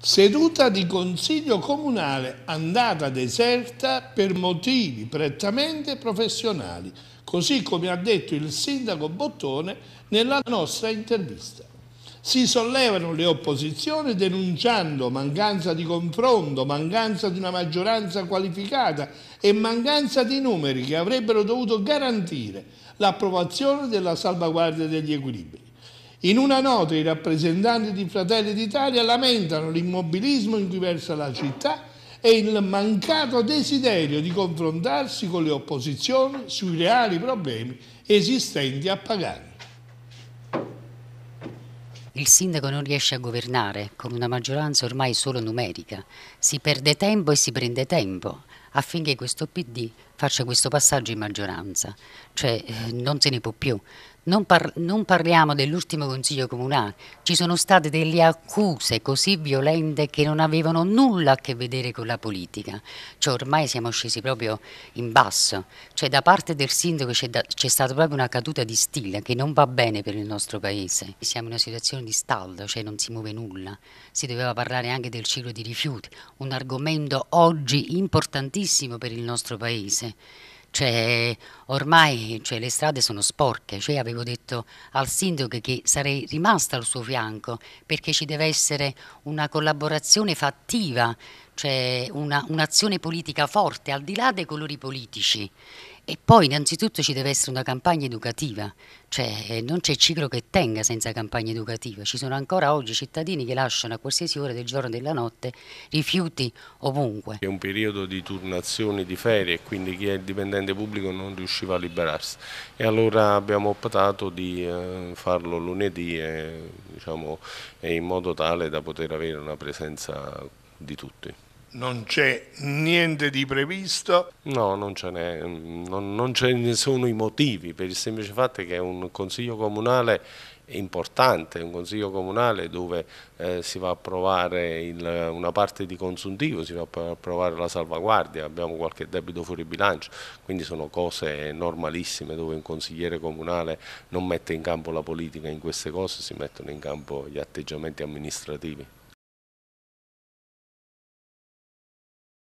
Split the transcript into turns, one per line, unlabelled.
Seduta di consiglio comunale andata deserta per motivi prettamente professionali, così come ha detto il sindaco Bottone nella nostra intervista. Si sollevano le opposizioni denunciando mancanza di confronto, mancanza di una maggioranza qualificata e mancanza di numeri che avrebbero dovuto garantire l'approvazione della salvaguardia degli equilibri. In una nota i rappresentanti di Fratelli d'Italia lamentano l'immobilismo in cui versa la città e il mancato desiderio di confrontarsi con le opposizioni sui reali problemi
esistenti a Pagani. Il sindaco non riesce a governare con una maggioranza ormai solo numerica, si perde tempo e si prende tempo, affinché questo PD faccia questo passaggio in maggioranza, cioè eh, non se ne può più. Non, par non parliamo dell'ultimo consiglio comunale, ci sono state delle accuse così violente che non avevano nulla a che vedere con la politica, cioè ormai siamo scesi proprio in basso, cioè da parte del sindaco c'è stata proprio una caduta di stile che non va bene per il nostro paese, siamo in una situazione di stallo, cioè non si muove nulla, si doveva parlare anche del ciclo di rifiuti, un argomento oggi importantissimo bruttissimo per il nostro paese. Cioè, ormai cioè, le strade sono sporche, cioè, avevo detto al sindaco che sarei rimasta al suo fianco perché ci deve essere una collaborazione fattiva, cioè un'azione politica forte al di là dei colori politici e poi innanzitutto ci deve essere una campagna educativa, cioè eh, non c'è ciclo che tenga senza campagna educativa, ci sono ancora oggi cittadini che lasciano a qualsiasi ora del giorno e della notte rifiuti ovunque.
È un periodo di turnazioni, di ferie quindi chi è il dipendente pubblico non riusciva a liberarsi e allora abbiamo optato di eh, farlo lunedì e, diciamo, in modo tale da poter avere una presenza di tutti
non c'è
niente di previsto? No, non ce n'è, mm, non, non ce ne sono i motivi per il semplice fatto che è un consiglio comunale importante, un consiglio comunale dove eh, si va a provare il, una parte di consuntivo, si va a provare la salvaguardia, abbiamo qualche debito fuori bilancio, quindi sono cose normalissime dove un consigliere comunale non mette in campo la politica, in queste cose si mettono in campo gli atteggiamenti amministrativi.